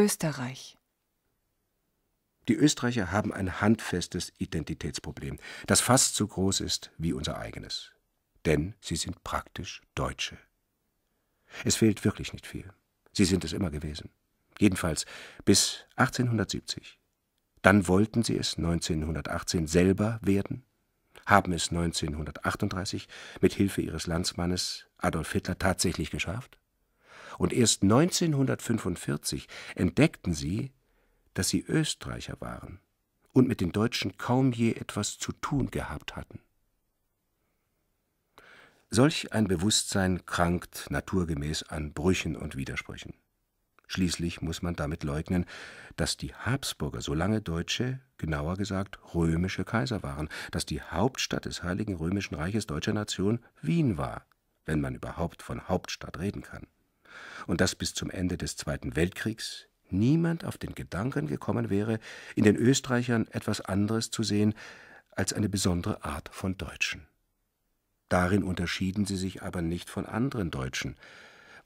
Österreich. Die Österreicher haben ein handfestes Identitätsproblem, das fast so groß ist wie unser eigenes. Denn sie sind praktisch Deutsche. Es fehlt wirklich nicht viel. Sie sind es immer gewesen. Jedenfalls bis 1870. Dann wollten sie es 1918 selber werden, haben es 1938 mit Hilfe ihres Landsmannes Adolf Hitler tatsächlich geschafft und erst 1945 entdeckten sie, dass sie Österreicher waren und mit den Deutschen kaum je etwas zu tun gehabt hatten. Solch ein Bewusstsein krankt naturgemäß an Brüchen und Widersprüchen. Schließlich muss man damit leugnen, dass die Habsburger so lange deutsche, genauer gesagt römische Kaiser waren, dass die Hauptstadt des Heiligen Römischen Reiches deutscher Nation Wien war, wenn man überhaupt von Hauptstadt reden kann und dass bis zum Ende des Zweiten Weltkriegs niemand auf den Gedanken gekommen wäre, in den Österreichern etwas anderes zu sehen als eine besondere Art von Deutschen. Darin unterschieden sie sich aber nicht von anderen Deutschen,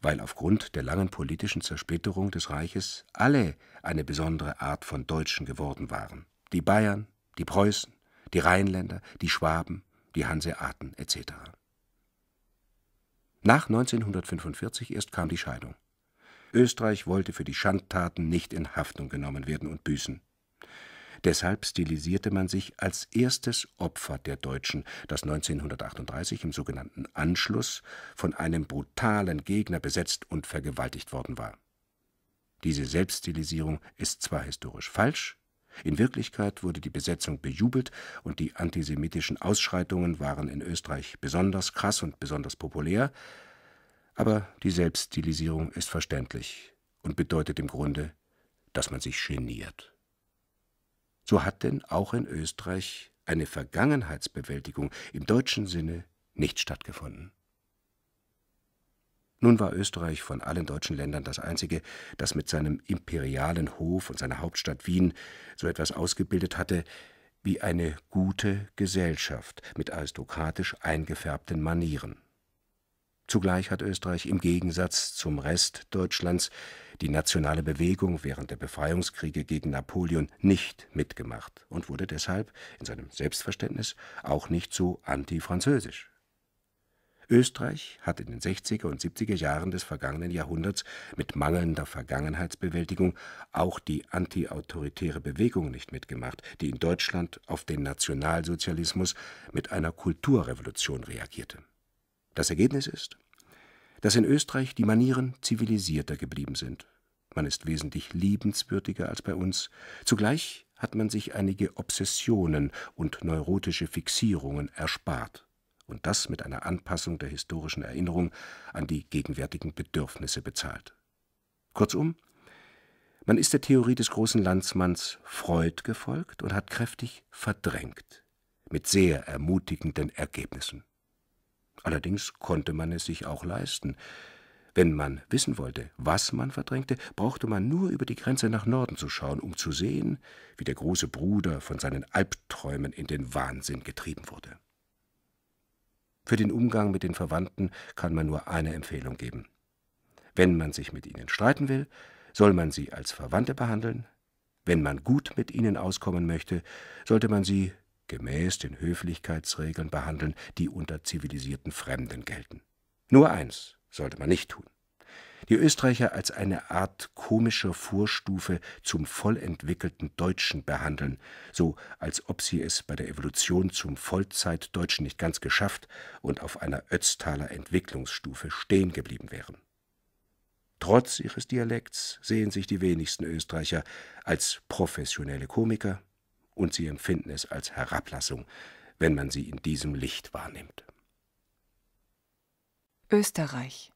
weil aufgrund der langen politischen Zersplitterung des Reiches alle eine besondere Art von Deutschen geworden waren. Die Bayern, die Preußen, die Rheinländer, die Schwaben, die Hanseaten etc. Nach 1945 erst kam die Scheidung. Österreich wollte für die Schandtaten nicht in Haftung genommen werden und büßen. Deshalb stilisierte man sich als erstes Opfer der Deutschen, das 1938 im sogenannten Anschluss von einem brutalen Gegner besetzt und vergewaltigt worden war. Diese Selbststilisierung ist zwar historisch falsch, in Wirklichkeit wurde die Besetzung bejubelt und die antisemitischen Ausschreitungen waren in Österreich besonders krass und besonders populär, aber die Selbststilisierung ist verständlich und bedeutet im Grunde, dass man sich geniert. So hat denn auch in Österreich eine Vergangenheitsbewältigung im deutschen Sinne nicht stattgefunden. Nun war Österreich von allen deutschen Ländern das einzige, das mit seinem imperialen Hof und seiner Hauptstadt Wien so etwas ausgebildet hatte wie eine gute Gesellschaft mit aristokratisch eingefärbten Manieren. Zugleich hat Österreich im Gegensatz zum Rest Deutschlands die nationale Bewegung während der Befreiungskriege gegen Napoleon nicht mitgemacht und wurde deshalb in seinem Selbstverständnis auch nicht so antifranzösisch. Österreich hat in den 60er und 70er Jahren des vergangenen Jahrhunderts mit mangelnder Vergangenheitsbewältigung auch die antiautoritäre Bewegung nicht mitgemacht, die in Deutschland auf den Nationalsozialismus mit einer Kulturrevolution reagierte. Das Ergebnis ist, dass in Österreich die Manieren zivilisierter geblieben sind. Man ist wesentlich liebenswürdiger als bei uns. Zugleich hat man sich einige Obsessionen und neurotische Fixierungen erspart und das mit einer Anpassung der historischen Erinnerung an die gegenwärtigen Bedürfnisse bezahlt. Kurzum, man ist der Theorie des großen Landsmanns Freud gefolgt und hat kräftig verdrängt, mit sehr ermutigenden Ergebnissen. Allerdings konnte man es sich auch leisten. Wenn man wissen wollte, was man verdrängte, brauchte man nur über die Grenze nach Norden zu schauen, um zu sehen, wie der große Bruder von seinen Albträumen in den Wahnsinn getrieben wurde. Für den Umgang mit den Verwandten kann man nur eine Empfehlung geben. Wenn man sich mit ihnen streiten will, soll man sie als Verwandte behandeln. Wenn man gut mit ihnen auskommen möchte, sollte man sie gemäß den Höflichkeitsregeln behandeln, die unter zivilisierten Fremden gelten. Nur eins sollte man nicht tun die Österreicher als eine Art komischer Vorstufe zum vollentwickelten Deutschen behandeln, so als ob sie es bei der Evolution zum Vollzeitdeutschen nicht ganz geschafft und auf einer Ötztaler Entwicklungsstufe stehen geblieben wären. Trotz ihres Dialekts sehen sich die wenigsten Österreicher als professionelle Komiker und sie empfinden es als Herablassung, wenn man sie in diesem Licht wahrnimmt. Österreich